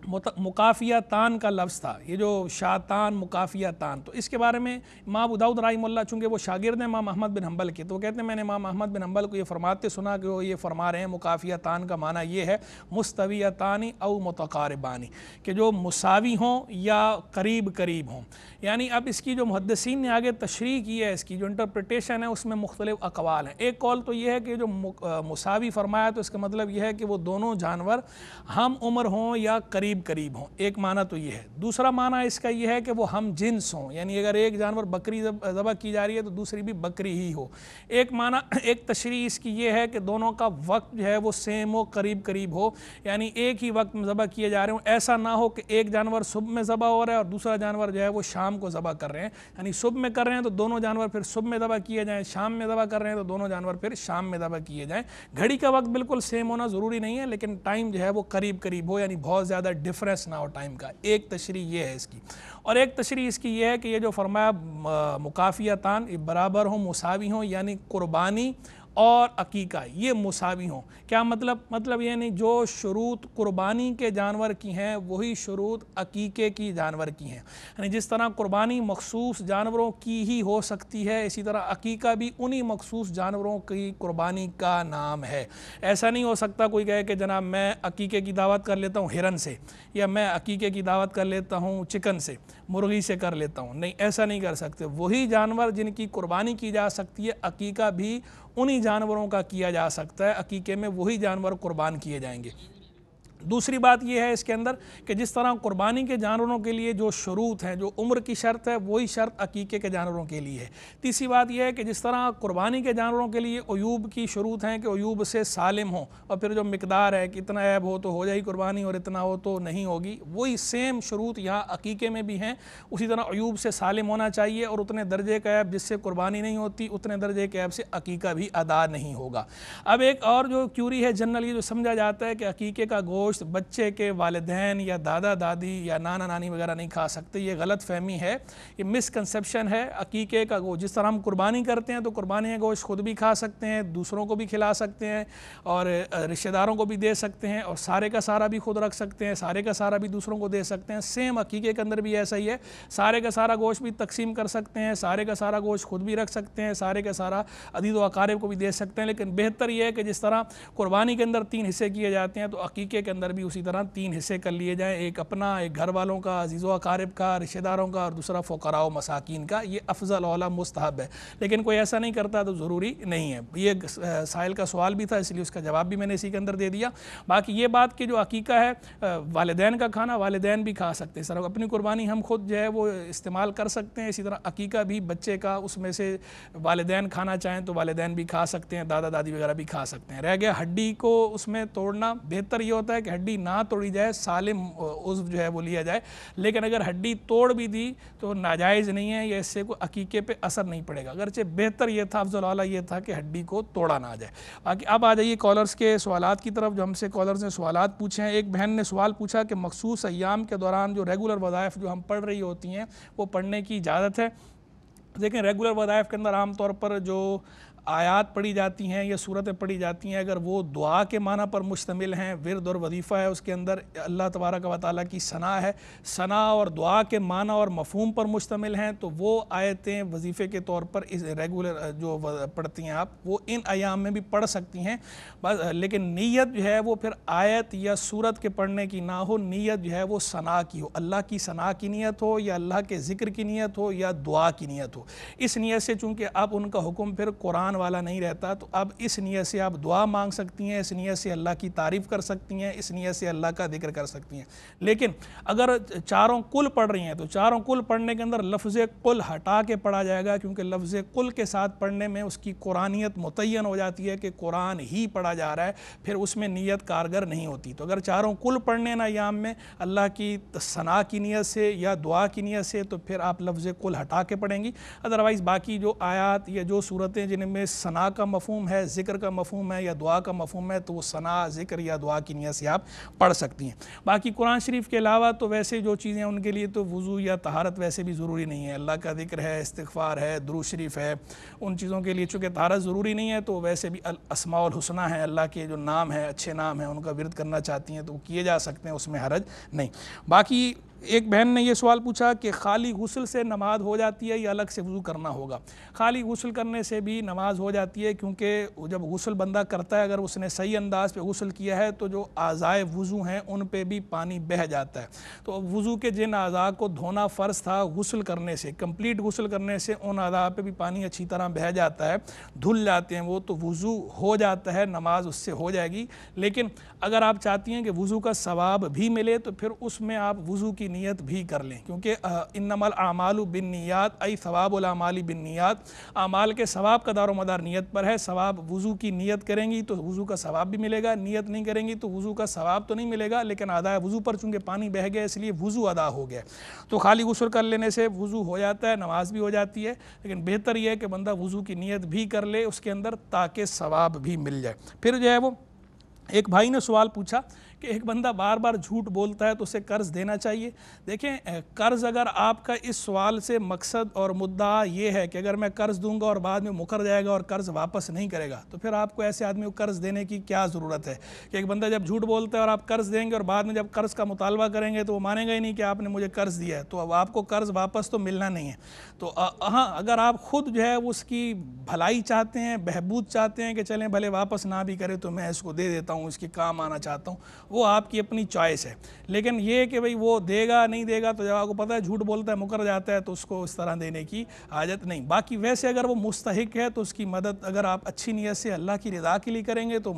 Speaker 1: मुकाफिया तान का लफ्ज़ था ये जो शातान मुकाफिया तान तो इसके बारे में माँ उदाउद राईमल्ला चूँकि वो शागिर्द हैं माँ महमद बिन हम्बल के तो वो कहते हैं मैंने माँ महमद बिन हम्बल को ये फरमाते सुना कि वो ये फरमा रहे हैं मुकाफिया तान का माना ये है मुस्तविया तानी अव मतकारबानी कि जो मुसावी हों या करीब करीब हों यानी अब इसकी जो मुहदसिन ने आगे तशरी की है इसकी जो इंटरप्रटेशन है उसमें मुख्तलि अकवाल हैं एक कॉल तो यह है कि जो मुसावी फरमाया तो इसका मतलब यह है कि वो दोनों जानवर हम उम्र हों या करीब करीब करीब हों एक माना तो ये है दूसरा माना इसका ये है कि वो हम जिन्स हों यानी अगर एक जानवर बकरी ज़बह की जा रही है तो दूसरी भी बकरी ही हो एक माना एक तशरी इसकी ये है कि दोनों का वक्त जो है वो सेम हो करीब करीब हो यानी एक ही वक्त में ज़बह किए जा रहे हों ऐसा ना हो कि एक जानवर सुबह में ज़बह हो रहा है और दूसरा जानवर जो है वो शाम को ज़बह कर रहे हैं यानी सुबह में कर रहे हैं तो दोनों जानवर फिर सुबह में दबा किए जाएँ शाम में ज़बह कर रहे हैं तो दोनों जानवर फिर शाम में दबा किए जाएँ घड़ी का वक्त बिल्कुल सेम होना ज़रूरी नहीं है लेकिन टाइम जो है वो करीब करीब हो यानी बहुत ज़्यादा डिफरेंस हो टाइम का एक तशरी ये है इसकी और एक तशरी इसकी ये है कि ये जो फरमाया मुकाफियातान बराबर हों मुसावी हों यानी कुर्बानी और अकीका ये मुसावी हों क्या मतलब मतलब नहीं जो शरूत कुर्बानी के जानवर की हैं वही शुरूत अकीके की जानवर की हैं यानी जिस तरह कुर्बानी मखसूस जानवरों की ही हो सकती है इसी तरह अकीका भी उन्हीं मखसूस जानवरों की कुर्बानी का नाम है ऐसा नहीं हो सकता कोई कहे कि जनाब मैं अकीके की दावत कर लेता हूँ हिरन से या मैं अकीके की दावत कर लेता हूँ चिकन से मुर्गी से कर लेता हूँ नहीं ऐसा नहीं कर सकते वही जानवर जिनकी कुर्बानी की जा सकती है अकीका भी उन्हीं जानवरों का किया जा सकता है अकीके में वही जानवर कुर्बान किए जाएंगे दूसरी बात यह है इसके अंदर कि जिस तरह कुर्बानी के जानवरों के लिए जो शरूत है जो उम्र की शर्त है वही शर्त अकीके के जानवरों के लिए है तीसरी बात यह है कि जिस तरह कुर्बानी के जानवरों के लिए अयूब की शरूत हैं कि अयूब से सालिम हो और फिर जो मकदार है कि इतना ऐब हो तो हो जाएगी कुर्बानी और इतना हो तो नहीं होगी वही सेम शरूत यहाँ अकीके में भी हैं उसी तरह अयूब से सालिम होना चाहिए और उतने दर्जे का ऐब जिससे कुर्बानी नहीं होती उतने दर्जे के ऐब से अकीका भी अदा नहीं होगा अब एक और जो क्यूरी है जनरली जो समझा जाता है कि अकीके का गोश्त गोश्त बच्चे के वालदेन या दादा दादी या नाना नानी वगैरह नहीं खा सकते ये गलत फहमी है ये मिसकनसेप्शन है अकीके का गोश्त जिस तरह हम कुर्बानी करते हैं तो कुर्बानी गोश्त खुद भी खा सकते हैं दूसरों को भी खिला सकते हैं और रिश्तेदारों को भी दे सकते हैं और सारे का सारा भी खुद रख सकते हैं सारे का सारा भी दूसरों को दे सकते हैं सेम अकीके के अंदर भी ऐसा ही है सारे का सारा गोश्त भी तकसीम कर सकते हैं सारे का सारा गोश्त खुद भी रख सकते हैं सारे का सारा अदीद वकारब को भी दे सकते हैं लेकिन बेहतर यह है कि जिस तरह कुर्बानी के अंदर तीन हिस्से किए जाते हैं तो अकीके के अंदर भी उसी तरह तीन हिस्से कर लिए जाएँ एक अपना एक घर वालों का अजीज़ अकारब का रिश्तेदारों का और दूसरा फ़करा मसाकिन का ये अफजल अला मुस्तहब है लेकिन कोई ऐसा नहीं करता तो ज़रूरी नहीं है ये साहिल का सवाल भी था इसलिए उसका जवाब भी मैंने इसी के अंदर दे दिया बाकी ये बात कि जो अकीका है वालदेन का खाना वालदेन भी खा सकते हैं सर अपनी कुर्बानी हम खुद जो है वो इस्तेमाल कर सकते हैं इसी तरह अकीका भी बच्चे का उसमें से वालदेन खाना चाहें तो वालदेन भी खा सकते हैं दादा दादी वगैरह भी खा सकते हैं रह गया हड्डी को उसमें तोड़ना बेहतर ये होता है कि कि हड्डी ना तोड़ी जाए सालिम उस जो है वो लिया जाए लेकिन अगर हड्डी तोड़ भी दी तो नाजायज़ नहीं है या इससे कोई अकीके पे असर नहीं पड़ेगा अगरचे बेहतर ये था अफजल ये था कि हड्डी को तोड़ा ना जाए बाकी अब आ जाइए कॉलर्स के सवाल की तरफ जो हमसे कॉलर्स ने सवाल पूछे हैं एक बहन ने सवाल पूछा कि मखसूस अयाम के दौरान जो रेगुलर वज़ायफ जो हम पढ़ रही होती हैं वो पढ़ने की इजाज़त है देखें रेगुलर वज़ायफ के अंदर आमतौर पर जो आयात पढ़ी जाती हैं या सूरतें पढ़ी जाती हैं अगर वो दुआ के माना पर मुश्तमिल हैं विरद और वजीफ़ा है उसके अंदर अल्लाह तबारक व ताली की सना है सना और दुआ के माना और मफहम पर मुश्तमिल हैं तो वो आयतें वजीफ़े के तौर पर इस रेगुलर जो पढ़ती हैं आप वो इन आयाम में भी पढ़ सकती हैं बस लेकिन नीयत जो है वो फिर आयत या सूरत के पढ़ने की ना हो नीयत जो है वो सना की हो अल्लाह की सना की नीयत हो या अल्लाह के ज़िक्र की नीयत हो या दुआ की नीयत हो इस नीयत से चूँकि आप उनका हुक्म फिर कुरान ईमान वाला नहीं रहता तो अब इस नीयत से आप दुआ मांग सकती हैं इस नीयत से अल्लाह की तारीफ़ कर सकती हैं इस नीयत से अल्लाह का जिक्र कर सकती हैं लेकिन अगर चारों कुल पढ़ रही हैं तो चारों कुल पढ़ने के अंदर लफ्ज़ कुल हटा के पढ़ा जाएगा क्योंकि लफ्ज़ कुल के साथ पढ़ने में उसकी कुरानियत मुतन हो जाती है कि कुरान ही पढ़ा जा रहा है फिर उसमें नीयत कारगर नहीं होती तो अगर चारों कुल पढ़ने ना याम में अल्लाह की सना की नीयत से या दुआ की नीयत से तो फिर आप लफ्ज़ कुल हटा के पढ़ेंगी अदरवाइज़ बाकी जो आयात या जो सूरतें जिनमें में सना का मफहम है ज़िक्र का मफहम है या दुआ का मफहम है तो वो सना ज़िक्र या दुआ की नीयत से आप पढ़ सकती हैं बाकी कुरान शरीफ के अलावा तो वैसे जो चीज़ें उनके लिए तो वज़ू या तहारत वैसे भी ज़रूरी नहीं है अल्लाह का जिक्र है इस्तफ़ार है दरू शरीफ है उन चीज़ों के लिए चूँकि तहारत ज़रूरी नहीं है तो वैसे भी असमाउलहसना है अल्लाह के जो नाम है अच्छे नाम है उनका विरद करना चाहती हैं तो वो किए जा सकते हैं उसमें हरज नहीं बाकी एक बहन ने यह सवाल पूछा कि खाली गसल से नमाज हो जाती है या अलग से वज़ू करना होगा खाली गसल करने से भी नमाज हो जाती है क्योंकि जब गसल बंदा करता है अगर उसने सही अंदाज पे गसल किया है तो जो आज़ाए वज़ू हैं उन पे भी पानी बह जाता है तो वज़ू के जिन आज़ा को धोना फ़र्ज़ था गसल करने से कम्प्लीट गसल करने से उन आज़ा पर भी पानी अच्छी तरह बह जाता है धुल जाते हैं वो तो वज़ू हो जाता है नमाज उससे हो जाएगी लेकिन अगर आप चाहती हैं कि वज़ू का सवाब भी मिले तो फिर उसमें आप वज़ू की नीयत भी कर लें क्योंकि नमल आमाल बिन नीत अई सवाबामाली बिन नियात आमाल के सवाब का दारो मदार नीयत पर है सवाब वज़ू की नीयत करेंगी तो वज़ू का सवाब भी मिलेगा नीयत नहीं करेंगी तो वज़ू का सवाब तो नहीं मिलेगा लेकिन अदा वज़ू पर चूँकि पानी बह गया इसलिए वज़ू अदा हो गया तो खाली गुसर कर लेने से वज़ू हो जाता है नमाज भी हो जाती है लेकिन बेहतर यह है कि बंदा वज़ू की नीयत भी कर ले उसके अंदर ताकि सवाब भी मिल जाए फिर जो है वो एक भाई ने सवाल पूछा कि एक बंदा बार बार झूठ बोलता है तो उसे कर्ज देना चाहिए देखें कर्ज अगर आपका इस सवाल से मकसद और मुद्दा ये है कि अगर मैं कर्ज दूंगा और बाद में मुकर जाएगा और कर्ज वापस नहीं करेगा तो फिर आपको ऐसे आदमी को कर्ज देने की क्या ज़रूरत है कि एक बंदा जब झूठ बोलता है और आप कर्ज देंगे और बाद में जब कर्ज का मुतालबा करेंगे तो वो मानेगा ही नहीं कि आपने मुझे कर्ज दिया है तो अब आपको कर्ज वापस तो मिलना नहीं है तो हाँ अगर आप खुद जो है उसकी भलाई चाहते हैं बहबूद चाहते हैं कि चलें भले वापस ना भी करें तो मैं इसको दे देता हूँ इसके काम आना चाहता हूँ वो आपकी अपनी चॉइस है लेकिन ये कि भाई वो देगा नहीं देगा तो जब आपको पता है झूठ बोलता है मुकर जाता है तो उसको इस तरह देने की आदत नहीं बाकी वैसे अगर वो मुस्तक है तो उसकी मदद अगर आप अच्छी नीयत से अल्लाह की रजा के लिए करेंगे तो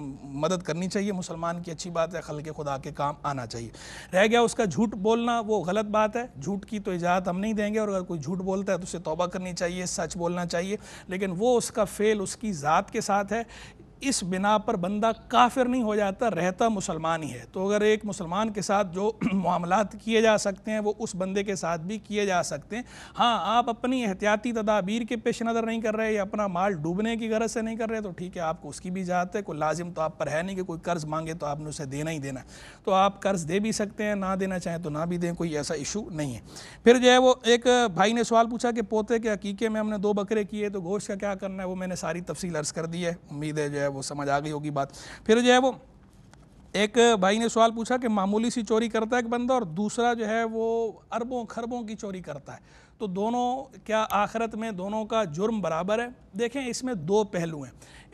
Speaker 1: मदद करनी चाहिए मुसलमान की अच्छी बात है खल के खुदा के काम आना चाहिए रह गया उसका झूठ बोलना वो गलत बात है झूठ की तो इजाज़त हम नहीं देंगे और अगर कोई झूठ बोलता है तो उसे तोबा करनी चाहिए सच बोलना चाहिए लेकिन वो उसका फेल उसकी ज़ात के साथ है इस बिना पर बंदा काफिर नहीं हो जाता रहता मुसलमान ही है तो अगर एक मुसलमान के साथ जो मामलात किए जा सकते हैं वो उस बंदे के साथ भी किए जा सकते हैं हाँ आप अपनी एहतियाती तदाबीर के पेश नज़र नहीं कर रहे या अपना माल डूबने की गरज से नहीं कर रहे तो ठीक है आपको उसकी भी जात है कोई लाजिम तो आप पर है नहीं कि कोई कर्ज़ मांगे तो आपने उसे देना ही देना तो आप कर्ज़ दे भी सकते हैं ना देना चाहें तो ना भी दें कोई ऐसा इशू नहीं है फिर जो है वो एक भाई ने सवाल पूछा कि पोते के हकीक़े में हमने दो बकरे किए तो गोश्त का क्या करना है वो मैंने सारी तफसील अर्ज़ कर दी है उम्मीद है जो है वो समझ आ गई होगी बात फिर जो है वो एक भाई ने सवाल पूछा कि मामूली सी चोरी करता है एक बंदा और दूसरा जो है वो अरबों खरबों की चोरी करता है तो दोनों क्या आखरत में दोनों का जुर्म बराबर है देखें इसमें दो पहलू हैं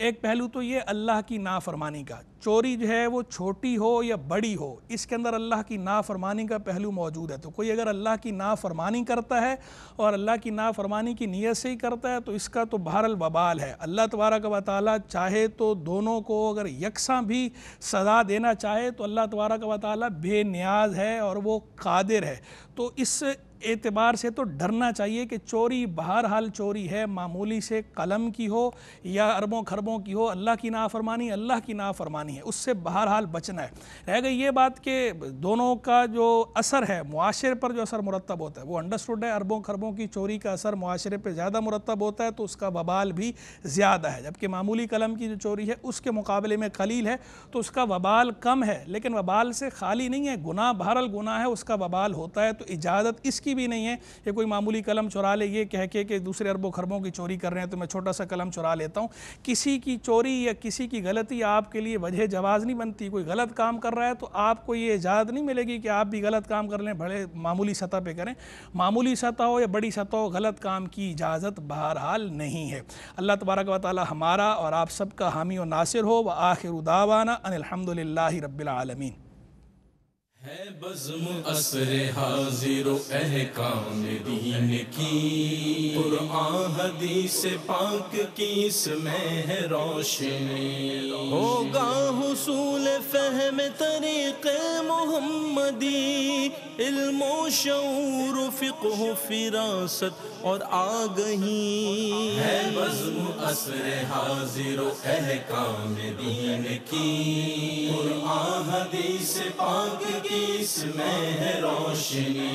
Speaker 1: एक पहलू तो ये अल्लाह की नाफरमानी का चोरी जो है वो छोटी हो या बड़ी हो इसके अंदर अल्लाह की नाफरमानी का पहलू मौजूद है तो कोई अगर अल्लाह की नाफरमानी करता है और अल्लाह की नाफरमानी की नीयत से ही करता है तो इसका तो बहरल बबाल है अल्लाह तबारक व ताली चाहे तो दोनों को अगर यकसा भी सज़ा देना चाहे तो अल्लाह तबारक व ताली बेनियाज है और वो कादिर है तो इस एतबार से तो डरना चाहिए कि चोरी हाल चोरी है मामूली से कलम की हो या अरबों खरबों की हो अल्लाह की नाफरमानी अल्लाह की नाफरमानी है उससे हाल बचना है रह गई ये बात कि दोनों का जो असर है मुआरे पर जो असर मुरतब होता है वो अंडरस्टूड है अरबों खरबों की चोरी का असर माशरे पर ज़्यादा मुरतब होता है तो उसका वबाल भी ज़्यादा है जबकि मामूली कलम की जो चोरी है उसके मुकाबले में खलील है तो उसका वबाल कम है लेकिन वबाल से खाली नहीं है गुना बहरल गुना है उसका वबाल होता है तो इजाज़त इसकी की भी नहीं है ये कोई मामूली कलम चुरा ले ये कह के कि दूसरे अरबों खरबों की चोरी कर रहे हैं तो मैं छोटा सा कलम चुरा लेता हूँ किसी की चोरी या किसी की गलती आपके लिए वजह जवाज़ नहीं बनती कोई गलत काम कर रहा है तो आपको ये इजाज़त नहीं मिलेगी कि आप भी गलत काम कर लें बड़े मामूली सतह पर करें मामूली सतह हो या बड़ी सतह हो गलत काम की इजाज़त बहरहाल नहीं है अल्लाह तबारक वाली हमारा और आप सबका हामी और नासिर हो व आखिर दावाना अनिलहमदिल्ला रबालमीन है बज्म असर हाजिर अहकाम दीन की कुरान हदीस पाक की इसमें है रोशनी होगा हसूल फहम तरीक़ मोहम्मदी इल्मो शूर फिरासत और आगही है बज्म असर हाजिर अहकाम दीन की कुरान हदीस पाक की इसमें है रोशनी